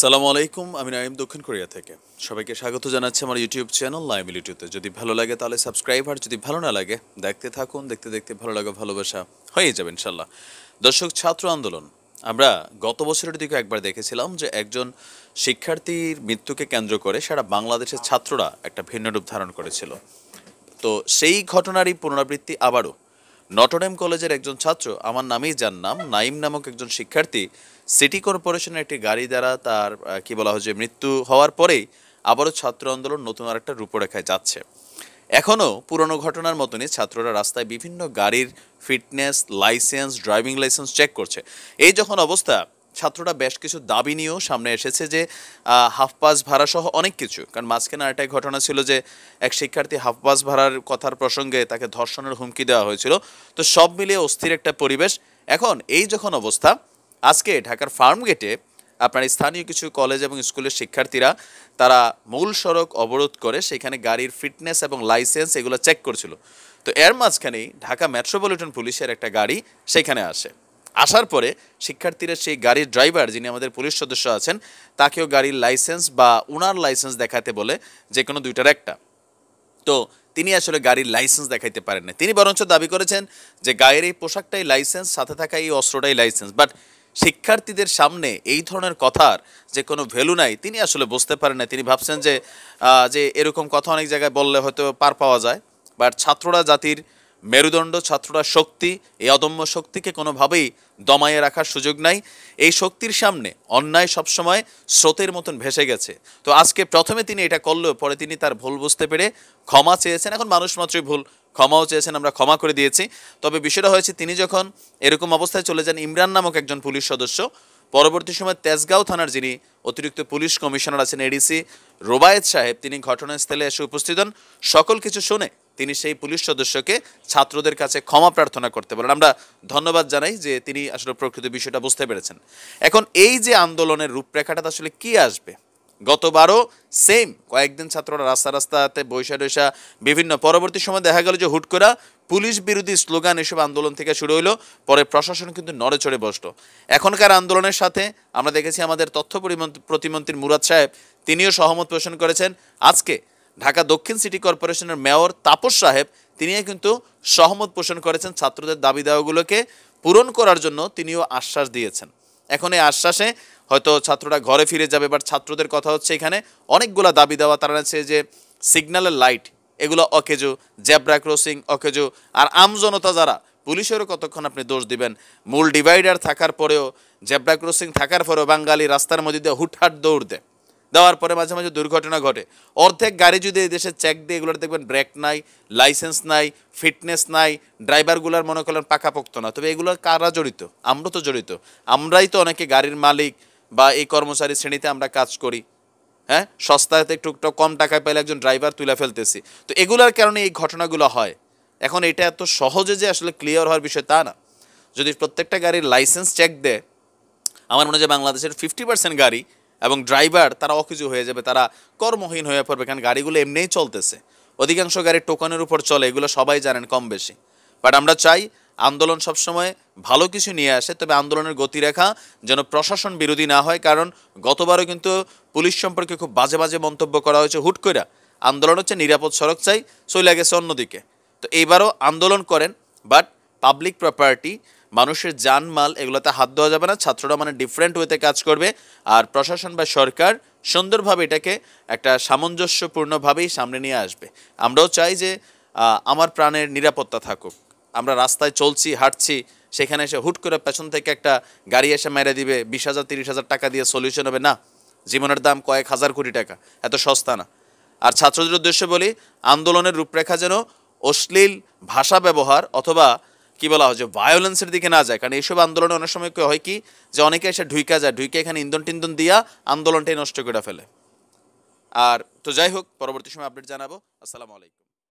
সালামু আলাইকুম আমি নাইম দক্ষিণ কোরিয়া থেকে সবাইকে স্বাগত জানাচ্ছি আমার ইউটিউব চ্যানেল লাইম ইউটিউবে যদি ভালো লাগে তাহলে সাবস্ক্রাইব আর যদি ভালো না লাগে দেখতে থাকুন দেখতে দেখতে ভালো লাগা ভালোবাসা হয়ে যাবে ইনশাল্লাহ দর্শক ছাত্র আন্দোলন আমরা গত বছরের দিকে একবার দেখেছিলাম যে একজন শিক্ষার্থীর মৃত্যুকে কেন্দ্র করে সারা বাংলাদেশের ছাত্ররা একটা ভিন্ন রূপ ধারণ করেছিল তো সেই ঘটনারই পুনরাবৃত্তি আবারও নটরডেম কলেজের একজন ছাত্র আমার নামেই যার নাম নাইম নামক একজন শিক্ষার্থী সিটি কর্পোরেশনের একটি গাড়ি দ্বারা তার কি বলা হয় যে মৃত্যু হওয়ার পরেই আবারও ছাত্র আন্দোলন নতুন আরেকটা রূপরেখায় যাচ্ছে এখনও পুরনো ঘটনার মতনই ছাত্ররা রাস্তায় বিভিন্ন গাড়ির fitness licence driving licence check করছে এই যখন অবস্থা ছাত্ররা বেশ কিছু দাবি নিয়েও সামনে এসেছে যে হাফ পাস ভাড়া সহ অনেক কিছু কারণ মাঝখানে আরেকটা ঘটনা ছিল যে এক শিক্ষার্থী হাফ পাস ভাড়ার কথার প্রসঙ্গে তাকে ধর্ষণের হুমকি দেওয়া হয়েছিল তো সব মিলিয়ে অস্থির একটা পরিবেশ এখন এই যখন অবস্থা আজকে ঢাকার ফার্ম গেটে আপনার স্থানীয় কিছু কলেজ এবং স্কুলের শিক্ষার্থীরা তারা মূল সড়ক অবরোধ করে সেখানে গাড়ির ফিটনেস এবং লাইসেন্স এগুলো চেক করছিল তো এর মাঝখানেই ঢাকা মেট্রোপলিটন পুলিশের একটা গাড়ি সেখানে আসে আসার পরে শিক্ষার্থীরা সেই গাড়ির ড্রাইভার যিনি আমাদের পুলিশ সদস্য আছেন তাকেও গাড়ির লাইসেন্স বা উনার লাইসেন্স দেখাতে বলে যে কোনো দুইটার একটা তো তিনি আসলে গাড়ির লাইসেন্স দেখাইতে পারেন না তিনি বরঞ্চ দাবি করেছেন যে গায়ের এই পোশাকটাই লাইসেন্স সাথে থাকা এই অস্ত্রটাই লাইসেন্স বাট শিক্ষার্থীদের সামনে এই ধরনের কথার যে কোনো ভ্যালু নাই তিনি আসলে বুঝতে পারেন না তিনি ভাবছেন যে যে এরকম কথা অনেক জায়গায় বললে হয়তো পার পাওয়া যায় বাট ছাত্ররা জাতির মেরুদণ্ড ছাত্ররা শক্তি এই অদম্য শক্তিকে কোনোভাবেই দমায়ে রাখার সুযোগ নাই এই শক্তির সামনে অন্যায় সবসময় স্রোতের মতন ভেসে গেছে তো আজকে প্রথমে তিনি এটা করলেও পরে তিনি তার ভুল বুঝতে পেরে ক্ষমা চেয়েছেন এখন মানুষ মাত্রই ভুল ক্ষমাও চেয়েছেন আমরা ক্ষমা করে দিয়েছি তবে বিষয়টা হয়েছে তিনি যখন এরকম অবস্থায় চলে যান ইমরান নামক একজন পুলিশ সদস্য পরবর্তী সময় তেজগাঁও থানার যিনি অতিরিক্ত পুলিশ কমিশনার আছেন এডিসি রোবায়েত সাহেব তিনি ঘটনাস্থলে এসে উপস্থিত হন সকল কিছু শুনে তিনি সেই পুলিশ সদস্যকে ছাত্রদের কাছে ক্ষমা প্রার্থনা করতে বলেন আমরা ধন্যবাদ জানাই যে তিনি আসলে প্রকৃত বিষয়টা বুঝতে পেরেছেন এখন এই যে আন্দোলনের রূপরেখাটা আসলে কি আসবে গতবারও সেম কয়েকদিন ছাত্ররা রাস্তা রাস্তাতে বৈশা টৈশা বিভিন্ন পরবর্তী সময় দেখা গেল যে হুট করা পুলিশ বিরোধী স্লোগান এসব আন্দোলন থেকে শুরু হইল পরে প্রশাসন কিন্তু নড়ে চড়ে বসলো এখনকার আন্দোলনের সাথে আমরা দেখেছি আমাদের তথ্য প্রতিমন্ত্রী মুরাদ সাহেব তিনিও সহমত পোষণ করেছেন আজকে ঢাকা দক্ষিণ সিটি কর্পোরেশনের মেয়র তাপস সাহেব তিনিও কিন্তু সহমত পোষণ করেছেন ছাত্রদের দাবি দাওয়াগুলোকে পূরণ করার জন্য তিনিও আশ্বাস দিয়েছেন এখন এই আশ্বাসে হয়তো ছাত্ররা ঘরে ফিরে যাবে বা ছাত্রদের কথা হচ্ছে এখানে অনেকগুলো দাবি দেওয়া তারা আছে যে সিগন্যালের লাইট এগুলো অকেজো জেব্রা ক্রসিং অকেজো আর আমজনতা যারা পুলিশেরও কতক্ষণ আপনি দোষ দিবেন মূল ডিভাইডার থাকার পরেও জেব্রা ক্রসিং থাকার পরেও বাঙালি রাস্তার মধ্যে দিয়ে হুটহাট দৌড় দেয় দেওয়ার পরে মাঝে মাঝে দুর্ঘটনা ঘটে অর্ধেক গাড়ি যদি এই দেশে চেক দিয়ে এগুলো দেখবেন ব্রেক নাই লাইসেন্স নাই ফিটনেস নাই ড্রাইভারগুলোর মনে করলেন পাকাপোক্ত না তবে এগুলো কারা জড়িত আমরা তো জড়িত আমরাই তো অনেকে গাড়ির মালিক বা এই কর্মচারী শ্রেণীতে আমরা কাজ করি হ্যাঁ সস্তাতে একটু কম টাকায় পেলে একজন ড্রাইভার তুলে ফেলতেছি তো এগুলোর কারণে এই ঘটনাগুলো হয় এখন এটা এত সহজে যে আসলে ক্লিয়ার হওয়ার বিষয় তা না যদি প্রত্যেকটা গাড়ির লাইসেন্স চেক দেয় আমার মনে হয় বাংলাদেশের ফিফটি পার্সেন্ট গাড়ি এবং ড্রাইভার তারা অকিজু হয়ে যাবে তারা কর্মহীন হয়ে পড়বে কারণ গাড়িগুলো এমনিই চলতেছে অধিকাংশ গাড়ি টোকনের উপর চলে এগুলো সবাই জানেন কম বেশি বাট আমরা চাই আন্দোলন সবসময় ভালো কিছু নিয়ে আসে তবে আন্দোলনের গতিরেখা যেন প্রশাসন বিরোধী না হয় কারণ গতবারও কিন্তু পুলিশ সম্পর্কে খুব বাজে বাজে মন্তব্য করা হয়েছে হুট করে আন্দোলন হচ্ছে নিরাপদ সড়ক চাই চলে গেছে অন্যদিকে তো এইবারও আন্দোলন করেন বাট পাবলিক প্রপার্টি মানুষের মাল এগুলোতে হাত দেওয়া যাবে না ছাত্ররা মানে ডিফারেন্ট ওয়েতে কাজ করবে আর প্রশাসন বা সরকার সুন্দরভাবে এটাকে একটা সামঞ্জস্যপূর্ণভাবেই সামনে নিয়ে আসবে আমরাও চাই যে আমার প্রাণের নিরাপত্তা থাকুক আমরা রাস্তায় চলছি হাঁটছি সেখানে এসে হুট করে পেছন থেকে একটা গাড়ি এসে মেরে দিবে বিশ হাজার তিরিশ হাজার টাকা দিয়ে সলিউশন হবে না জীবনের দাম কয়েক হাজার কোটি টাকা এত সস্তা না আর ছাত্রদের উদ্দেশ্যে বলি আন্দোলনের রূপরেখা যেন অশ্লীল ভাষা ব্যবহার অথবা কি বলা হয় যে ভায়োলেন্সের দিকে না যায় কারণ এইসব আন্দোলনে অনেক সময় হয় কি যে অনেকে এসে ঢুইকা যায় ঢুইকে এখানে ইন্ধন টিন্ধন দিয়া আন্দোলনটাই নষ্ট করে ফেলে আর তো যাই হোক পরবর্তী সময় আপডেট জানাবো আসসালামু আলাইকুম